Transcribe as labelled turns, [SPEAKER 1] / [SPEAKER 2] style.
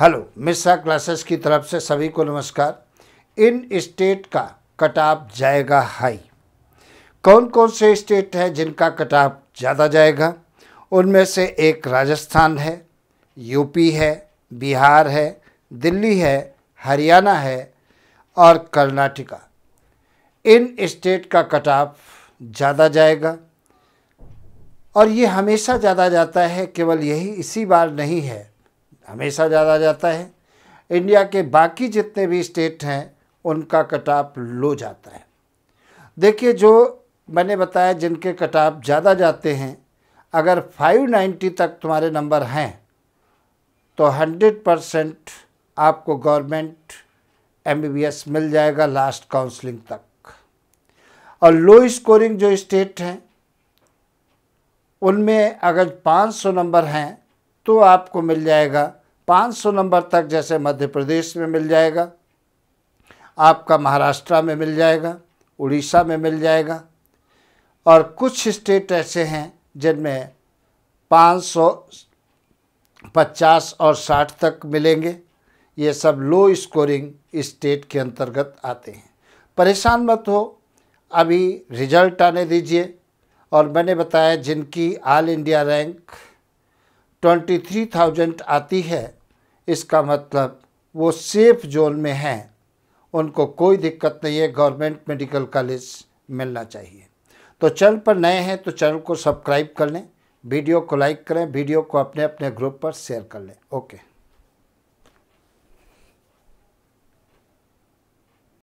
[SPEAKER 1] hello Mishra classes की तरफ से सभी को नमस्कार इन स्टेट का कटाप जाएगा हाई कौन कौन से स्टेट हैं जिनका कटाप ज़्यादा जाएगा उनमें से एक राजस्थान है यूपी है बिहार है दिल्ली है हरियाणा है और कर्नाटका इन स्टेट का कटाप ज़्यादा जाएगा और ये हमेशा ज़्यादा जाता है केवल यही इसी बार नहीं है हमेशा ज़्यादा जाता है इंडिया के बाकी जितने भी स्टेट हैं उनका कटाप लो जाता है देखिए जो मैंने बताया जिनके कटाप ज़्यादा जाते हैं अगर 590 तक तुम्हारे नंबर हैं तो 100 परसेंट आपको गवर्नमेंट एम मिल जाएगा लास्ट काउंसलिंग तक और लो स्कोरिंग जो स्टेट हैं उनमें अगर 500 नंबर हैं तो आपको मिल जाएगा 500 नंबर तक जैसे मध्य प्रदेश में मिल जाएगा आपका महाराष्ट्र में मिल जाएगा उड़ीसा में मिल जाएगा और कुछ स्टेट ऐसे हैं जिनमें 550 और 60 तक मिलेंगे ये सब लो स्कोरिंग स्टेट के अंतर्गत आते हैं परेशान मत हो अभी रिजल्ट आने दीजिए और मैंने बताया जिनकी all India rank twenty three thousand आती है इसका मतलब वो सेफ जोन में हैं उनको कोई दिक्कत नहीं है गवर्नमेंट मेडिकल कॉलेज मिलना चाहिए तो चैनल पर नए हैं तो चैनल को सब्सक्राइब कर लें वीडियो को लाइक करें वीडियो को अपने अपने ग्रुप पर शेयर कर लें ओके